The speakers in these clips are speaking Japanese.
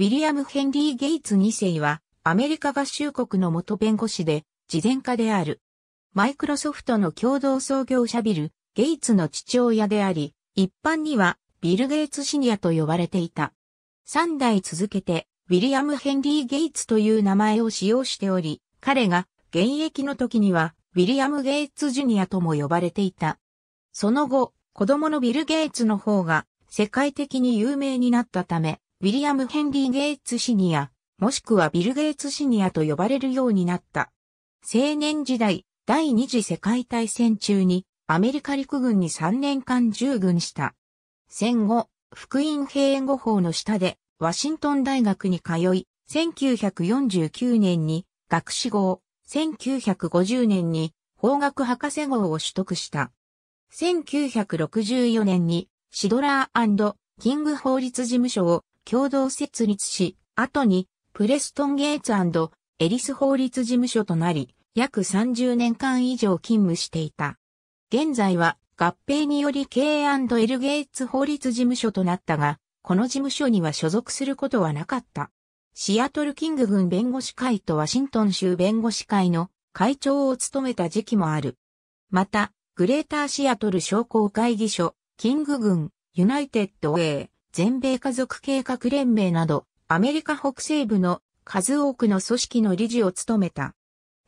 ウィリアム・ヘンリー・ゲイツ2世は、アメリカ合衆国の元弁護士で、慈善家である。マイクロソフトの共同創業者ビル、ゲイツの父親であり、一般にはビル・ゲイツシニアと呼ばれていた。3代続けて、ウィリアム・ヘンリー・ゲイツという名前を使用しており、彼が現役の時には、ウィリアム・ゲイツ・ジュニアとも呼ばれていた。その後、子供のビル・ゲイツの方が世界的に有名になったため、ウィリアム・ヘンリー・ゲイツ・シニア、もしくはビル・ゲイツ・シニアと呼ばれるようになった。青年時代、第二次世界大戦中に、アメリカ陸軍に3年間従軍した。戦後、福音兵援護法の下で、ワシントン大学に通い、1949年に学士号、1950年に法学博士号を取得した。1964年にシドラーキング法律事務所を共同設立し、後にプレストン・ゲイツエリス法律事務所となり、約30年間以上勤務していた。現在は合併により K&L ゲイツ法律事務所となったが、この事務所には所属することはなかった。シアトルキング郡弁護士会とワシントン州弁護士会の会長を務めた時期もある。また、グレーターシアトル商工会議所、キング郡、ユナイテッドウェイ、全米家族計画連盟など、アメリカ北西部の数多くの組織の理事を務めた。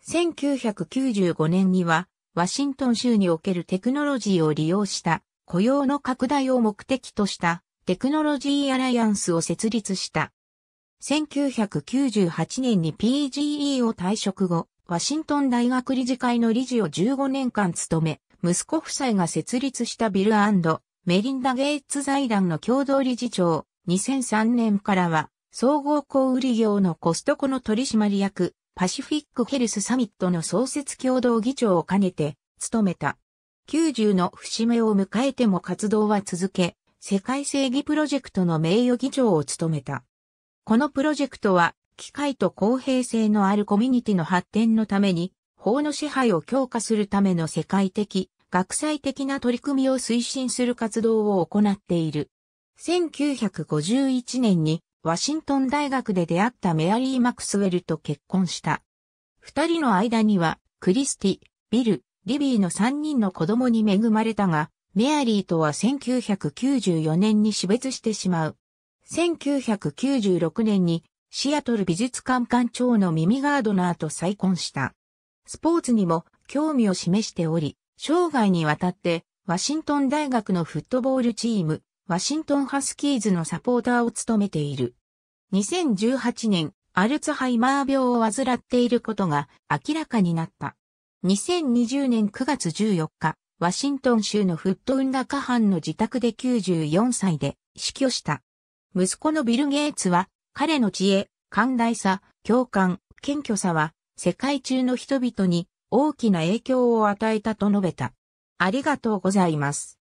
1995年には、ワシントン州におけるテクノロジーを利用した雇用の拡大を目的としたテクノロジーアライアンスを設立した。1998年に PGE を退職後、ワシントン大学理事会の理事を15年間務め、息子夫妻が設立したビルメリンダ・ゲイツ財団の共同理事長、2003年からは、総合小売業のコストコの取締役、パシフィックヘルスサミットの創設共同議長を兼ねて、務めた。90の節目を迎えても活動は続け、世界正義プロジェクトの名誉議長を務めた。このプロジェクトは、機会と公平性のあるコミュニティの発展のために、法の支配を強化するための世界的学際的な取り組みを推進する活動を行っている。1951年にワシントン大学で出会ったメアリー・マクスウェルと結婚した。二人の間には、クリスティ、ビル、リビーの三人の子供に恵まれたが、メアリーとは1994年に死別してしまう。1996年にシアトル美術館館長のミミガードナーと再婚した。スポーツにも興味を示しており、生涯にわたって、ワシントン大学のフットボールチーム、ワシントンハスキーズのサポーターを務めている。2018年、アルツハイマー病を患っていることが明らかになった。2020年9月14日、ワシントン州のフットウンダカハンの自宅で94歳で死去した。息子のビル・ゲイツは、彼の知恵、寛大さ、共感、謙虚さは、世界中の人々に大きな影響を与えたと述べた。ありがとうございます。